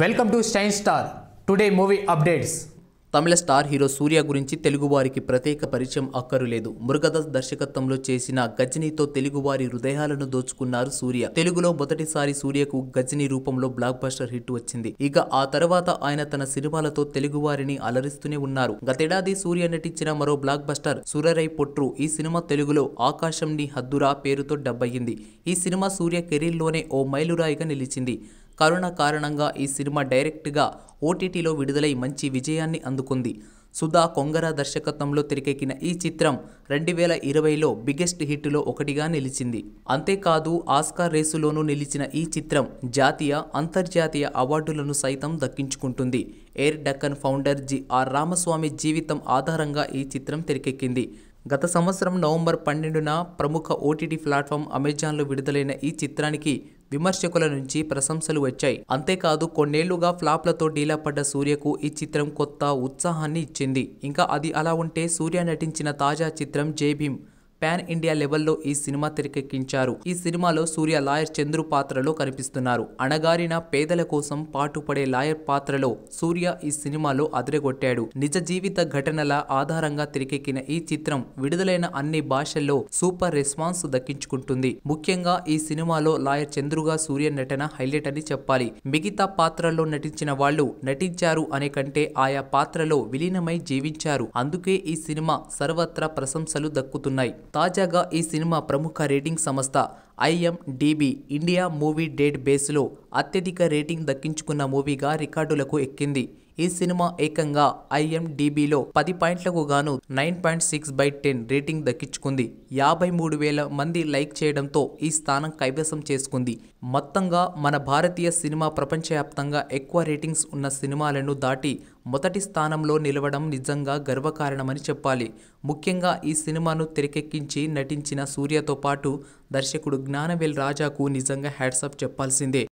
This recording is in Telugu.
వెల్కమ్ టు స్టైన్ స్టార్ టుడే మూవీ అప్డేట్స్ తమిళ స్టార్ హీరో సూర్య గురించి తెలుగువారికి ప్రత్యేక పరిచయం అక్కరులేదు మురుగదాస్ దర్శకత్వంలో చేసిన గజనీతో తెలుగువారి హృదయాలను దోచుకున్నారు సూర్య తెలుగులో మొదటిసారి సూర్యకు గజనీ రూపంలో బ్లాక్ బస్టర్ హిట్ వచ్చింది ఇక ఆ తర్వాత ఆయన తన సినిమాలతో తెలుగువారిని అలరిస్తూనే ఉన్నారు గతేడాది సూర్య నటించిన మరో బ్లాక్ బస్టర్ సురరై పొట్రు ఈ సినిమా తెలుగులో ఆకాశంని హద్దురా పేరుతో డబ్బయ్యింది ఈ సినిమా సూర్య కెరీర్లోనే ఓ మైలురాయిగా నిలిచింది కరోనా కారణంగా ఈ సినిమా డైరెక్ట్గా ఓటీటీలో విడుదలై మంచి విజయాన్ని అందుకుంది సుధా కొంగర దర్శకత్వంలో తెరకెక్కిన ఈ చిత్రం రెండు వేల ఇరవైలో బిగ్గెస్ట్ హిట్లో ఒకటిగా నిలిచింది అంతేకాదు ఆస్కార్ రేసులోనూ నిలిచిన ఈ చిత్రం జాతీయ అంతర్జాతీయ అవార్డులను సైతం దక్కించుకుంటుంది Air Deccan founder G R Ramaswamy జీవితం ఆధారంగా ఈ చిత్రం తెరకెక్కింది గత సంవత్సరం నవంబర్ పన్నెండున ప్రముఖ ఓటీటీ ప్లాట్ఫామ్ అమెజాన్లో విడుదలైన ఈ చిత్రానికి విమర్శకుల నుంచి ప్రశంసలు వచ్చాయి అంతేకాదు కొన్నేళ్లుగా ఫ్లాప్లతో డీలా పడ్డ సూర్యకు ఈ చిత్రం కొత్త ఉత్సాహాన్ని ఇచ్చింది ఇంకా అది అలా ఉంటే సూర్య నటించిన తాజా చిత్రం జై భీమ్ పాన్ ఇండియా లెవెల్లో ఈ సినిమా తెరకెక్కించారు ఈ సినిమాలో సూర్య లాయర్ చంద్రు పాత్రలో కనిపిస్తున్నారు అణగారిన పేదల కోసం పాటుపడే లాయర్ పాత్రలో సూర్య ఈ సినిమాలో అదరగొట్టాడు నిజ జీవిత ఘటనల ఆధారంగా తెరకెక్కిన ఈ చిత్రం విడుదలైన అన్ని భాషల్లో సూపర్ రెస్పాన్స్ దక్కించుకుంటుంది ముఖ్యంగా ఈ సినిమాలో లాయర్ చంద్రుగా సూర్య నటన హైలైట్ అని చెప్పాలి మిగతా పాత్రల్లో నటించిన వాళ్ళు నటించారు అనే కంటే ఆయా పాత్రలో విలీనమై జీవించారు అందుకే ఈ సినిమా సర్వత్రా ప్రశంసలు దక్కుతున్నాయి తాజాగా ఈ సినిమా ప్రముఖ రేటింగ్ సంస్థ ఐఎండిబి ఇండియా మూవీ డేట్ బేస్లో అత్యధిక రేటింగ్ దక్కించుకున్న మూవీగా రికార్డులకు ఎక్కింది ఈ సినిమా ఏకంగా ఐఎండిబిలో పది పాయింట్లకు గాను nine point six by ten rating దక్కించుకుంది యాభై మూడు వేల మంది లైక్ చేయడంతో ఈ స్థానం కైవసం చేసుకుంది మొత్తంగా మన భారతీయ సినిమా ప్రపంచవ్యాప్తంగా ఎక్కువ రేటింగ్స్ ఉన్న సినిమాలను దాటి మొదటి స్థానంలో నిలవడం నిజంగా గర్వకారణమని చెప్పాలి ముఖ్యంగా ఈ సినిమాను తెరకెక్కించి నటించిన సూర్యతో పాటు దర్శకుడు జ్ఞానవేల్ రాజాకు నిజంగా హ్యాట్సప్ చెప్పాల్సిందే